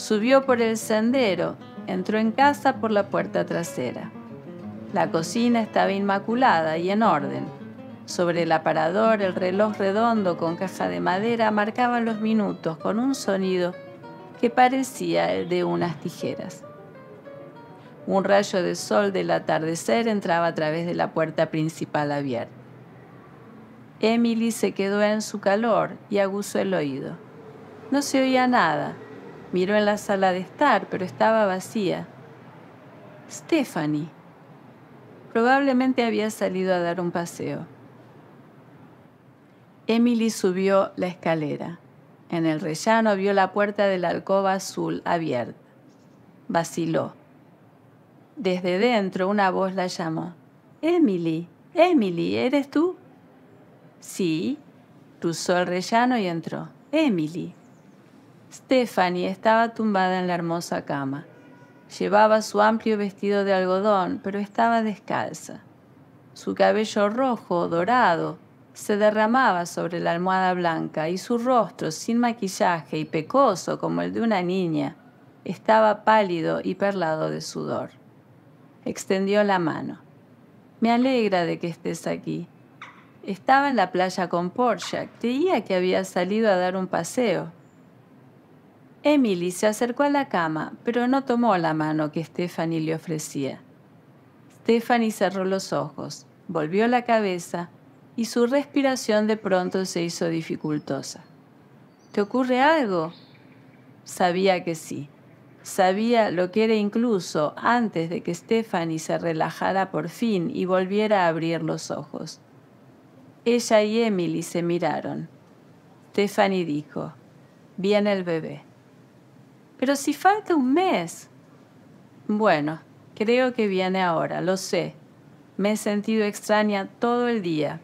Subió por el sendero, entró en casa por la puerta trasera. La cocina estaba inmaculada y en orden. Sobre el aparador el reloj redondo con caja de madera marcaba los minutos con un sonido que parecía el de unas tijeras. Un rayo de sol del atardecer entraba a través de la puerta principal abierta. Emily se quedó en su calor y aguzó el oído. No se oía nada, Miró en la sala de estar, pero estaba vacía. Stephanie. Probablemente había salido a dar un paseo. Emily subió la escalera. En el rellano vio la puerta de la alcoba azul abierta. Vaciló. Desde dentro una voz la llamó. Emily, Emily, ¿eres tú? Sí. Cruzó el rellano y entró. Emily. Stephanie estaba tumbada en la hermosa cama. Llevaba su amplio vestido de algodón, pero estaba descalza. Su cabello rojo, dorado, se derramaba sobre la almohada blanca y su rostro, sin maquillaje y pecoso como el de una niña, estaba pálido y perlado de sudor. Extendió la mano. Me alegra de que estés aquí. Estaba en la playa con Portia. Creía que había salido a dar un paseo, Emily se acercó a la cama, pero no tomó la mano que Stephanie le ofrecía. Stephanie cerró los ojos, volvió la cabeza y su respiración de pronto se hizo dificultosa. ¿Te ocurre algo? Sabía que sí. Sabía lo que era incluso antes de que Stephanie se relajara por fin y volviera a abrir los ojos. Ella y Emily se miraron. Stephanie dijo, viene el bebé. Pero si falta un mes. Bueno, creo que viene ahora, lo sé. Me he sentido extraña todo el día.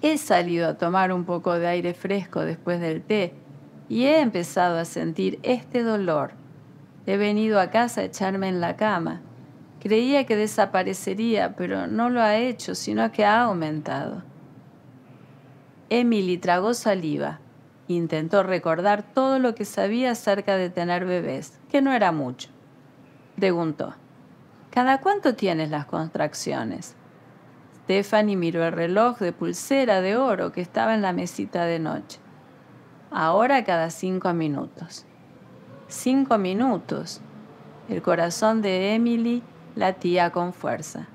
He salido a tomar un poco de aire fresco después del té y he empezado a sentir este dolor. He venido a casa a echarme en la cama. Creía que desaparecería, pero no lo ha hecho, sino que ha aumentado. Emily tragó saliva. Intentó recordar todo lo que sabía acerca de tener bebés, que no era mucho. Preguntó, ¿cada cuánto tienes las contracciones? Stephanie miró el reloj de pulsera de oro que estaba en la mesita de noche. Ahora cada cinco minutos. Cinco minutos. El corazón de Emily latía con fuerza.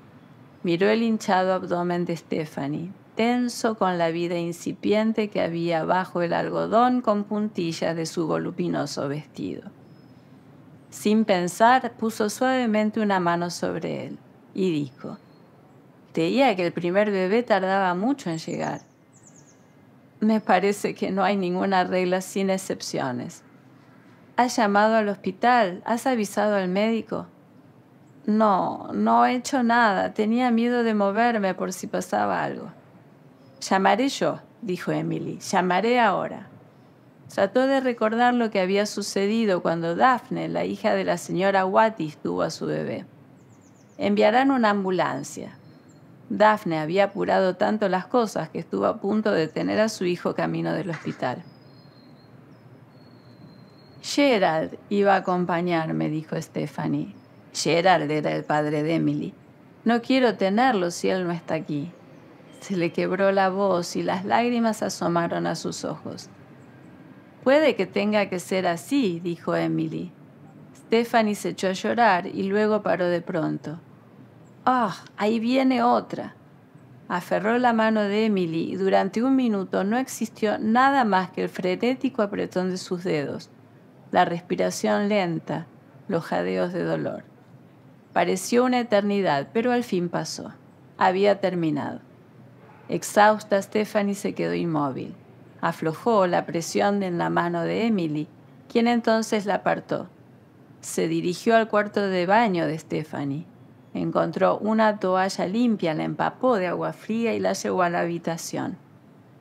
Miró el hinchado abdomen de Stephanie, tenso con la vida incipiente que había bajo el algodón con puntillas de su volupinoso vestido. Sin pensar, puso suavemente una mano sobre él y dijo, Teía que el primer bebé tardaba mucho en llegar. Me parece que no hay ninguna regla sin excepciones. ¿Has llamado al hospital? ¿Has avisado al médico? No, no he hecho nada. Tenía miedo de moverme por si pasaba algo. Llamaré yo, dijo Emily, llamaré ahora. Trató de recordar lo que había sucedido cuando Daphne, la hija de la señora Wattis, tuvo a su bebé. Enviarán una ambulancia. Daphne había apurado tanto las cosas que estuvo a punto de tener a su hijo camino del hospital. Gerald iba a acompañarme, dijo Stephanie. Gerald era el padre de Emily. No quiero tenerlo si él no está aquí. Se le quebró la voz y las lágrimas asomaron a sus ojos. Puede que tenga que ser así, dijo Emily. Stephanie se echó a llorar y luego paró de pronto. ¡Ah! ahí viene otra. Aferró la mano de Emily y durante un minuto no existió nada más que el frenético apretón de sus dedos, la respiración lenta, los jadeos de dolor. Pareció una eternidad, pero al fin pasó. Había terminado. Exhausta, Stephanie se quedó inmóvil. Aflojó la presión en la mano de Emily, quien entonces la apartó. Se dirigió al cuarto de baño de Stephanie. Encontró una toalla limpia, la empapó de agua fría y la llevó a la habitación.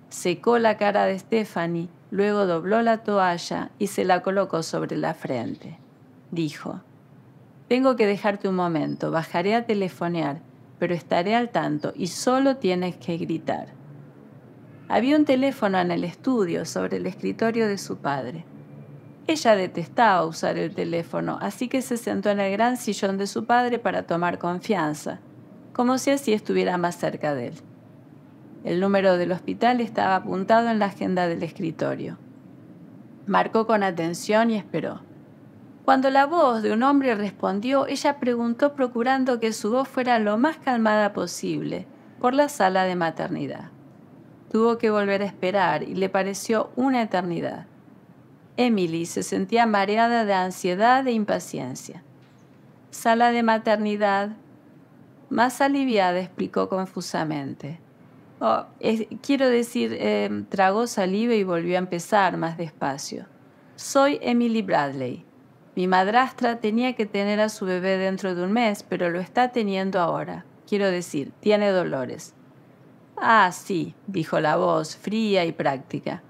Secó la cara de Stephanie, luego dobló la toalla y se la colocó sobre la frente. Dijo, Tengo que dejarte un momento, bajaré a telefonear pero estaré al tanto y solo tienes que gritar. Había un teléfono en el estudio sobre el escritorio de su padre. Ella detestaba usar el teléfono, así que se sentó en el gran sillón de su padre para tomar confianza, como si así estuviera más cerca de él. El número del hospital estaba apuntado en la agenda del escritorio. Marcó con atención y esperó. Cuando la voz de un hombre respondió, ella preguntó procurando que su voz fuera lo más calmada posible por la sala de maternidad. Tuvo que volver a esperar y le pareció una eternidad. Emily se sentía mareada de ansiedad e impaciencia. Sala de maternidad, más aliviada, explicó confusamente. Oh, quiero decir, em, tragó saliva y volvió a empezar más despacio. Soy Emily Bradley. Mi madrastra tenía que tener a su bebé dentro de un mes, pero lo está teniendo ahora. Quiero decir, tiene dolores. Ah, sí, dijo la voz, fría y práctica.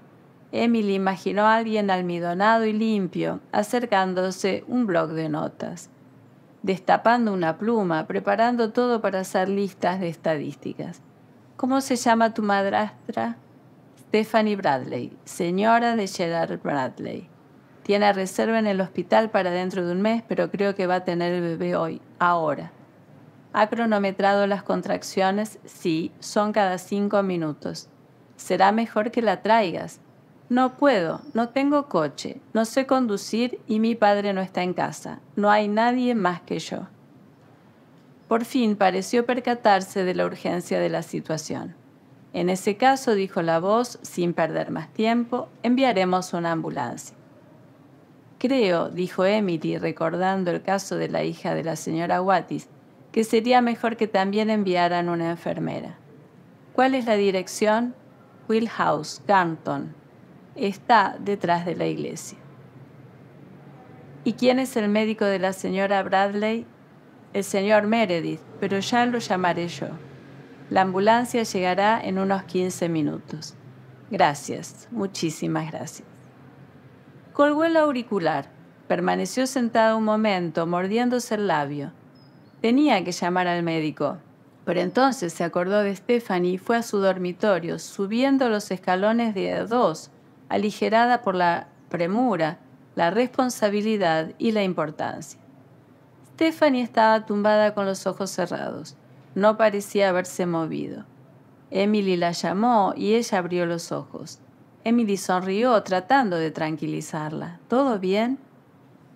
Emily imaginó a alguien almidonado y limpio, acercándose un bloc de notas, destapando una pluma, preparando todo para hacer listas de estadísticas. ¿Cómo se llama tu madrastra? Stephanie Bradley, señora de Gerard Bradley. Tiene reserva en el hospital para dentro de un mes, pero creo que va a tener el bebé hoy, ahora. Ha cronometrado las contracciones, sí, son cada cinco minutos. Será mejor que la traigas. No puedo, no tengo coche, no sé conducir y mi padre no está en casa. No hay nadie más que yo. Por fin pareció percatarse de la urgencia de la situación. En ese caso, dijo la voz, sin perder más tiempo, enviaremos una ambulancia. Creo, dijo Emily, recordando el caso de la hija de la señora Watis, que sería mejor que también enviaran una enfermera. ¿Cuál es la dirección? Willhouse, ganton Está detrás de la iglesia. ¿Y quién es el médico de la señora Bradley? El señor Meredith, pero ya lo llamaré yo. La ambulancia llegará en unos 15 minutos. Gracias, muchísimas gracias. Colgó el auricular. Permaneció sentada un momento, mordiéndose el labio. Tenía que llamar al médico. Pero entonces se acordó de Stephanie y fue a su dormitorio, subiendo los escalones de dos, aligerada por la premura, la responsabilidad y la importancia. Stephanie estaba tumbada con los ojos cerrados. No parecía haberse movido. Emily la llamó y ella abrió los ojos. Emily sonrió tratando de tranquilizarla. ¿Todo bien?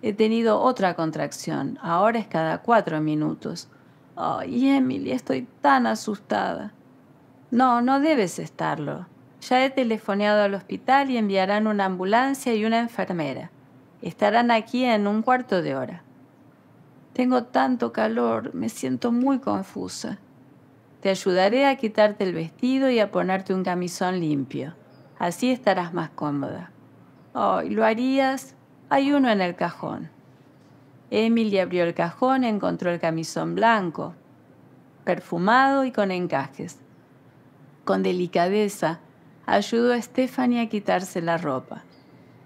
He tenido otra contracción. Ahora es cada cuatro minutos. Ay, oh, Emily, estoy tan asustada. No, no debes estarlo. Ya he telefoneado al hospital y enviarán una ambulancia y una enfermera. Estarán aquí en un cuarto de hora. Tengo tanto calor, me siento muy confusa. Te ayudaré a quitarte el vestido y a ponerte un camisón limpio. Así estarás más cómoda. Oh, ¿Lo harías? Hay uno en el cajón. Emily abrió el cajón y encontró el camisón blanco, perfumado y con encajes. Con delicadeza, ayudó a Stephanie a quitarse la ropa.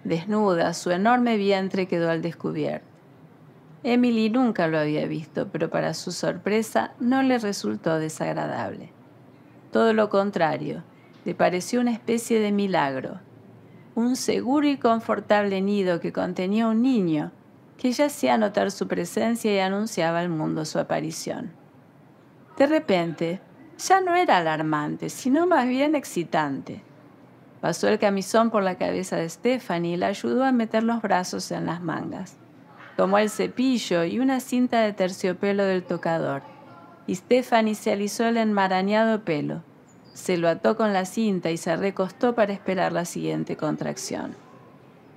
Desnuda, su enorme vientre quedó al descubierto. Emily nunca lo había visto, pero para su sorpresa no le resultó desagradable. Todo lo contrario, le pareció una especie de milagro, un seguro y confortable nido que contenía un niño que ya hacía notar su presencia y anunciaba al mundo su aparición. De repente, ya no era alarmante, sino más bien excitante. Pasó el camisón por la cabeza de Stephanie y la ayudó a meter los brazos en las mangas. Tomó el cepillo y una cinta de terciopelo del tocador, y Stephanie se alisó el enmarañado pelo. Se lo ató con la cinta y se recostó para esperar la siguiente contracción.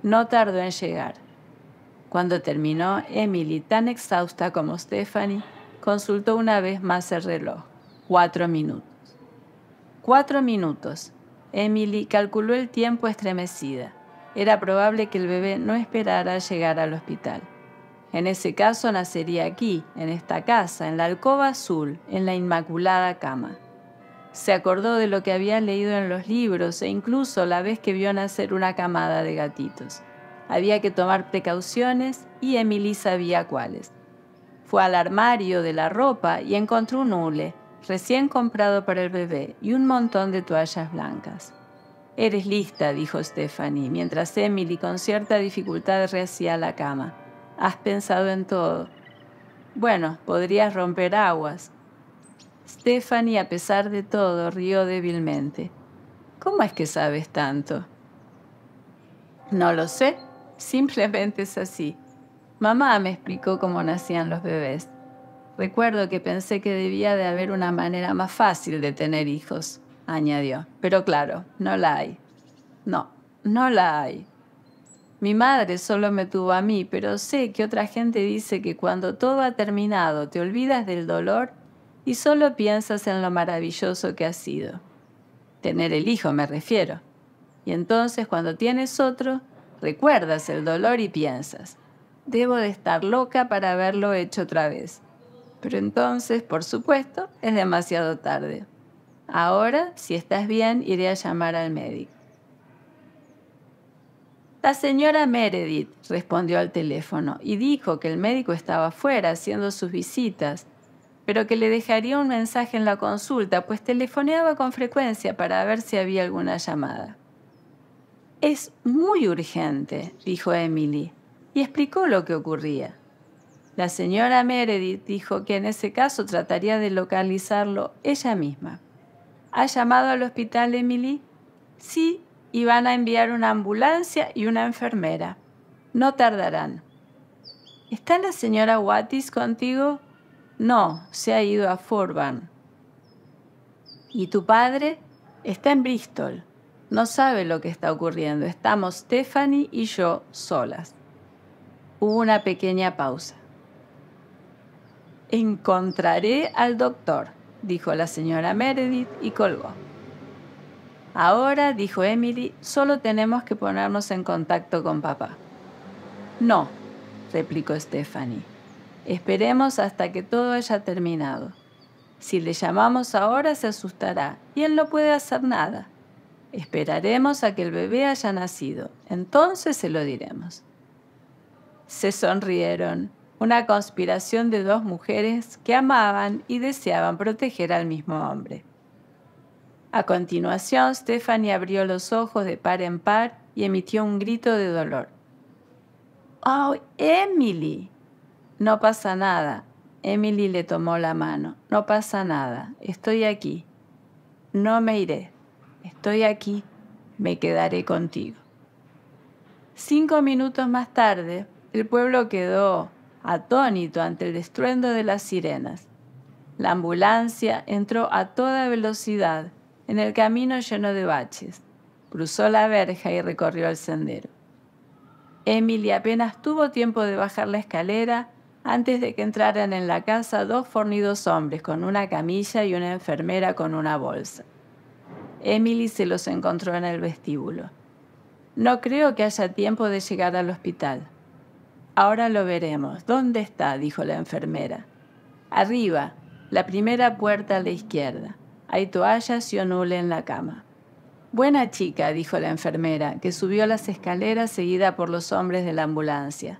No tardó en llegar. Cuando terminó, Emily, tan exhausta como Stephanie, consultó una vez más el reloj. Cuatro minutos. Cuatro minutos. Emily calculó el tiempo estremecida. Era probable que el bebé no esperara llegar al hospital. En ese caso nacería aquí, en esta casa, en la alcoba azul, en la inmaculada cama. Se acordó de lo que había leído en los libros e incluso la vez que vio nacer una camada de gatitos. Había que tomar precauciones y Emily sabía cuáles. Fue al armario de la ropa y encontró un hule, recién comprado para el bebé, y un montón de toallas blancas. Eres lista, dijo Stephanie, mientras Emily con cierta dificultad rehacía la cama. Has pensado en todo. Bueno, podrías romper aguas. Stephanie, a pesar de todo, rió débilmente. ¿Cómo es que sabes tanto? No lo sé, simplemente es así. Mamá me explicó cómo nacían los bebés. Recuerdo que pensé que debía de haber una manera más fácil de tener hijos, añadió. Pero claro, no la hay. No, no la hay. Mi madre solo me tuvo a mí, pero sé que otra gente dice que cuando todo ha terminado te olvidas del dolor y solo piensas en lo maravilloso que ha sido. Tener el hijo, me refiero. Y entonces cuando tienes otro, recuerdas el dolor y piensas, debo de estar loca para haberlo hecho otra vez. Pero entonces, por supuesto, es demasiado tarde. Ahora, si estás bien, iré a llamar al médico. La señora Meredith respondió al teléfono y dijo que el médico estaba fuera haciendo sus visitas pero que le dejaría un mensaje en la consulta, pues telefoneaba con frecuencia para ver si había alguna llamada. Es muy urgente, dijo Emily, y explicó lo que ocurría. La señora Meredith dijo que en ese caso trataría de localizarlo ella misma. ¿Ha llamado al hospital Emily? Sí, y van a enviar una ambulancia y una enfermera. No tardarán. ¿Está la señora Wattis contigo? No, se ha ido a Furban ¿Y tu padre? Está en Bristol. No sabe lo que está ocurriendo. Estamos Stephanie y yo solas. Hubo una pequeña pausa. Encontraré al doctor, dijo la señora Meredith y colgó. Ahora, dijo Emily, solo tenemos que ponernos en contacto con papá. No, replicó Stephanie. Esperemos hasta que todo haya terminado. Si le llamamos ahora se asustará y él no puede hacer nada. Esperaremos a que el bebé haya nacido. Entonces se lo diremos. Se sonrieron. Una conspiración de dos mujeres que amaban y deseaban proteger al mismo hombre. A continuación, Stephanie abrió los ojos de par en par y emitió un grito de dolor. ¡Oh, Emily! No pasa nada. Emily le tomó la mano. No pasa nada. Estoy aquí. No me iré. Estoy aquí. Me quedaré contigo. Cinco minutos más tarde, el pueblo quedó atónito ante el estruendo de las sirenas. La ambulancia entró a toda velocidad en el camino lleno de baches. Cruzó la verja y recorrió el sendero. Emily apenas tuvo tiempo de bajar la escalera antes de que entraran en la casa dos fornidos hombres con una camilla y una enfermera con una bolsa. Emily se los encontró en el vestíbulo. No creo que haya tiempo de llegar al hospital. Ahora lo veremos. ¿Dónde está? dijo la enfermera. Arriba, la primera puerta a la izquierda. Hay toallas y onule en la cama. Buena chica, dijo la enfermera, que subió las escaleras seguida por los hombres de la ambulancia.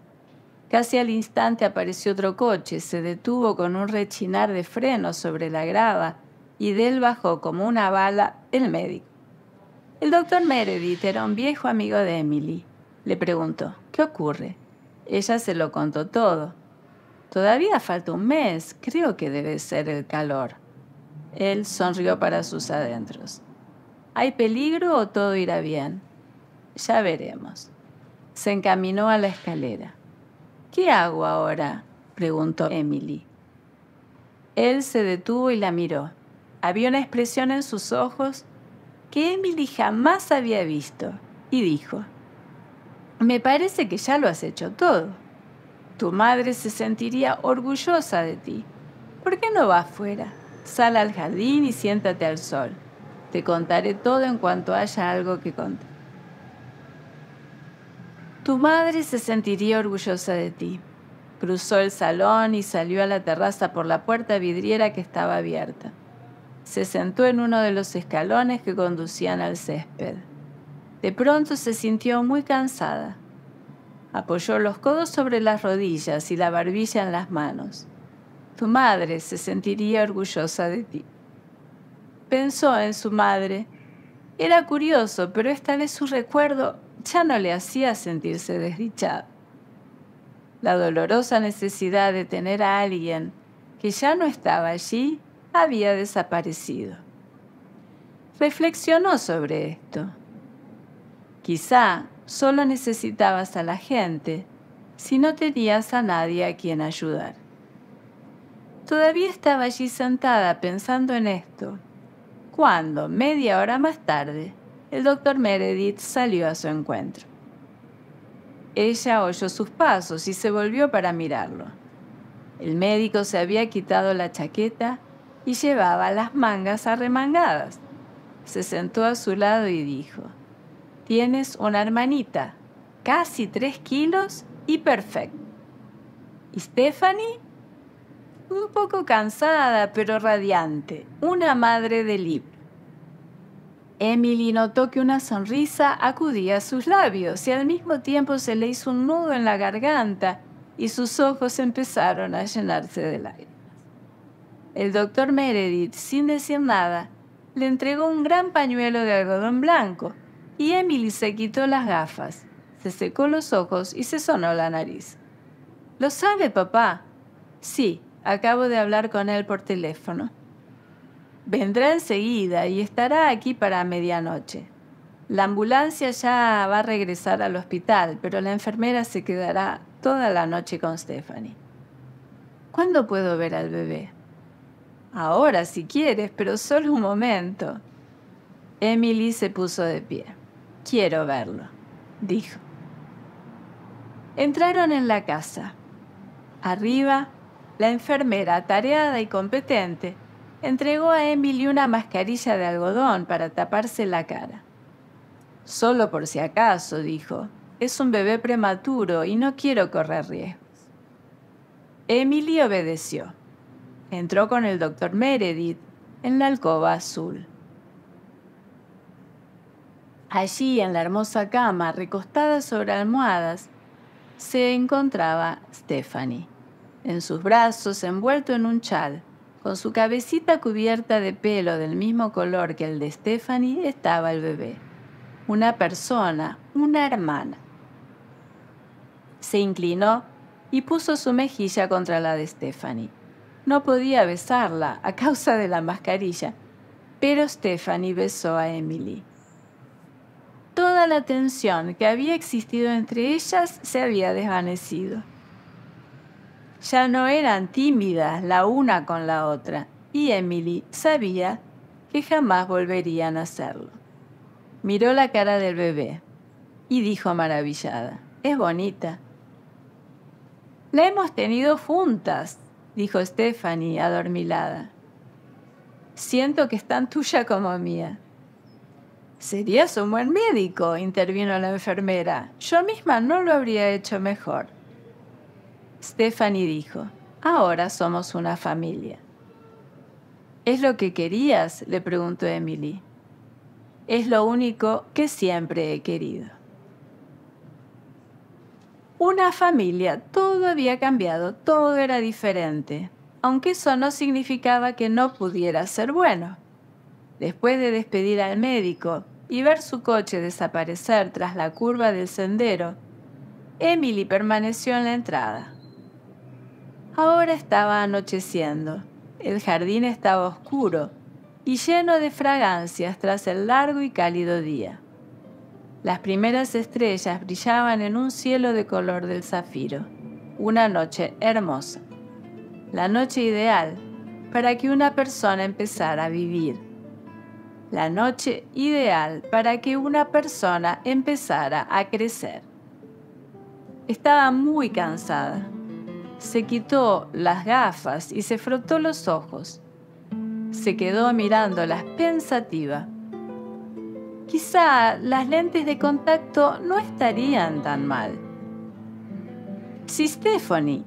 Casi al instante apareció otro coche, se detuvo con un rechinar de freno sobre la grava y de él bajó como una bala el médico. El doctor Meredith era un viejo amigo de Emily. Le preguntó, ¿qué ocurre? Ella se lo contó todo. Todavía falta un mes, creo que debe ser el calor. Él sonrió para sus adentros. ¿Hay peligro o todo irá bien? Ya veremos. Se encaminó a la escalera. ¿Qué hago ahora? preguntó Emily. Él se detuvo y la miró. Había una expresión en sus ojos que Emily jamás había visto y dijo, me parece que ya lo has hecho todo. Tu madre se sentiría orgullosa de ti. ¿Por qué no vas fuera? Sal al jardín y siéntate al sol. Te contaré todo en cuanto haya algo que contar. Tu madre se sentiría orgullosa de ti. Cruzó el salón y salió a la terraza por la puerta vidriera que estaba abierta. Se sentó en uno de los escalones que conducían al césped. De pronto se sintió muy cansada. Apoyó los codos sobre las rodillas y la barbilla en las manos. Tu madre se sentiría orgullosa de ti. Pensó en su madre. Era curioso, pero esta vez su recuerdo ya no le hacía sentirse desdichado. La dolorosa necesidad de tener a alguien que ya no estaba allí había desaparecido. Reflexionó sobre esto. Quizá solo necesitabas a la gente si no tenías a nadie a quien ayudar. Todavía estaba allí sentada pensando en esto, cuando, media hora más tarde, el doctor Meredith salió a su encuentro. Ella oyó sus pasos y se volvió para mirarlo. El médico se había quitado la chaqueta y llevaba las mangas arremangadas. Se sentó a su lado y dijo, Tienes una hermanita, casi tres kilos y perfecto. ¿Y Stephanie? Un poco cansada, pero radiante, una madre de Lip. Emily notó que una sonrisa acudía a sus labios y al mismo tiempo se le hizo un nudo en la garganta y sus ojos empezaron a llenarse de lágrimas. El doctor Meredith, sin decir nada, le entregó un gran pañuelo de algodón blanco y Emily se quitó las gafas, se secó los ojos y se sonó la nariz. ¿Lo sabe, papá? Sí, acabo de hablar con él por teléfono. Vendrá enseguida y estará aquí para medianoche. La ambulancia ya va a regresar al hospital, pero la enfermera se quedará toda la noche con Stephanie. ¿Cuándo puedo ver al bebé? Ahora, si quieres, pero solo un momento. Emily se puso de pie. Quiero verlo, dijo. Entraron en la casa. Arriba, la enfermera, tareada y competente, entregó a Emily una mascarilla de algodón para taparse la cara. Solo por si acaso, dijo, es un bebé prematuro y no quiero correr riesgos. Emily obedeció. Entró con el doctor Meredith en la alcoba azul. Allí, en la hermosa cama, recostada sobre almohadas, se encontraba Stephanie, en sus brazos envuelto en un chal con su cabecita cubierta de pelo del mismo color que el de Stephanie estaba el bebé. Una persona, una hermana. Se inclinó y puso su mejilla contra la de Stephanie. No podía besarla a causa de la mascarilla, pero Stephanie besó a Emily. Toda la tensión que había existido entre ellas se había desvanecido ya no eran tímidas la una con la otra y Emily sabía que jamás volverían a hacerlo. Miró la cara del bebé y dijo maravillada, es bonita. La hemos tenido juntas, dijo Stephanie adormilada. Siento que es tan tuya como mía. Serías un buen médico, intervino la enfermera. Yo misma no lo habría hecho mejor. Stephanie dijo, ahora somos una familia. ¿Es lo que querías? le preguntó Emily. Es lo único que siempre he querido. Una familia, todo había cambiado, todo era diferente, aunque eso no significaba que no pudiera ser bueno. Después de despedir al médico y ver su coche desaparecer tras la curva del sendero, Emily permaneció en la entrada. Ahora estaba anocheciendo. El jardín estaba oscuro y lleno de fragancias tras el largo y cálido día. Las primeras estrellas brillaban en un cielo de color del zafiro. Una noche hermosa. La noche ideal para que una persona empezara a vivir. La noche ideal para que una persona empezara a crecer. Estaba muy cansada se quitó las gafas y se frotó los ojos. Se quedó mirándolas pensativa. Quizá las lentes de contacto no estarían tan mal. Si Stephanie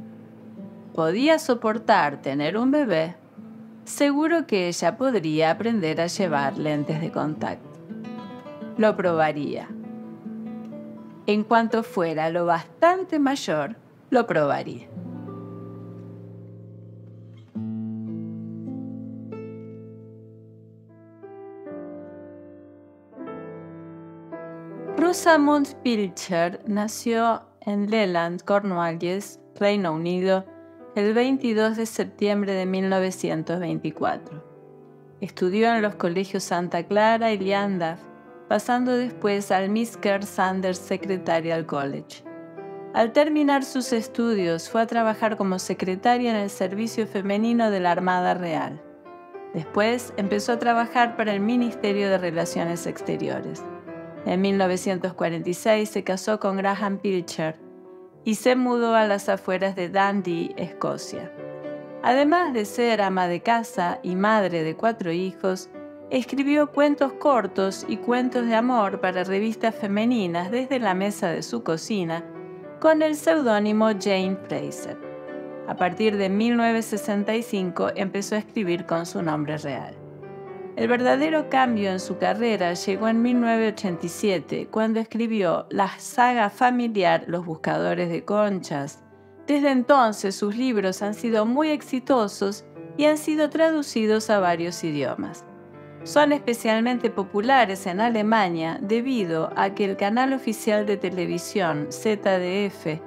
podía soportar tener un bebé, seguro que ella podría aprender a llevar lentes de contacto. Lo probaría. En cuanto fuera lo bastante mayor, lo probaría. Rosamund Pilcher nació en Leland, Cornwallis, Reino Unido, el 22 de septiembre de 1924. Estudió en los colegios Santa Clara y Leandaf, pasando después al Miss Kerr Sanders Secretarial College. Al terminar sus estudios fue a trabajar como secretaria en el servicio femenino de la Armada Real. Después empezó a trabajar para el Ministerio de Relaciones Exteriores. En 1946 se casó con Graham Pilcher y se mudó a las afueras de Dundee, Escocia. Además de ser ama de casa y madre de cuatro hijos, escribió cuentos cortos y cuentos de amor para revistas femeninas desde la mesa de su cocina con el seudónimo Jane Fraser. A partir de 1965 empezó a escribir con su nombre real. El verdadero cambio en su carrera llegó en 1987, cuando escribió la saga familiar Los Buscadores de Conchas. Desde entonces sus libros han sido muy exitosos y han sido traducidos a varios idiomas. Son especialmente populares en Alemania debido a que el canal oficial de televisión ZDF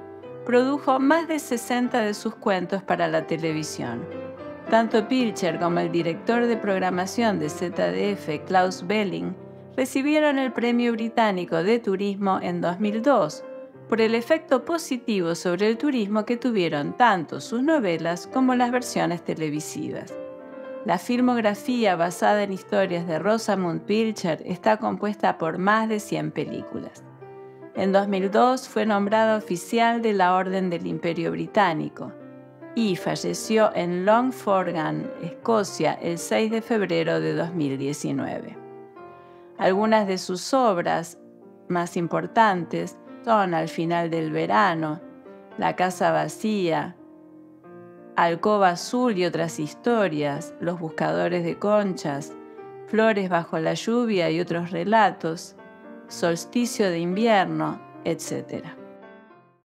produjo más de 60 de sus cuentos para la televisión. Tanto Pilcher como el director de programación de ZDF, Klaus Belling, recibieron el Premio Británico de Turismo en 2002 por el efecto positivo sobre el turismo que tuvieron tanto sus novelas como las versiones televisivas. La filmografía basada en historias de Rosamund Pilcher está compuesta por más de 100 películas. En 2002 fue nombrada oficial de la Orden del Imperio Británico y falleció en Longforgan, Escocia, el 6 de febrero de 2019. Algunas de sus obras más importantes son Al final del verano, La casa vacía, Alcoba azul y otras historias, Los buscadores de conchas, Flores bajo la lluvia y otros relatos, Solsticio de invierno, etcétera.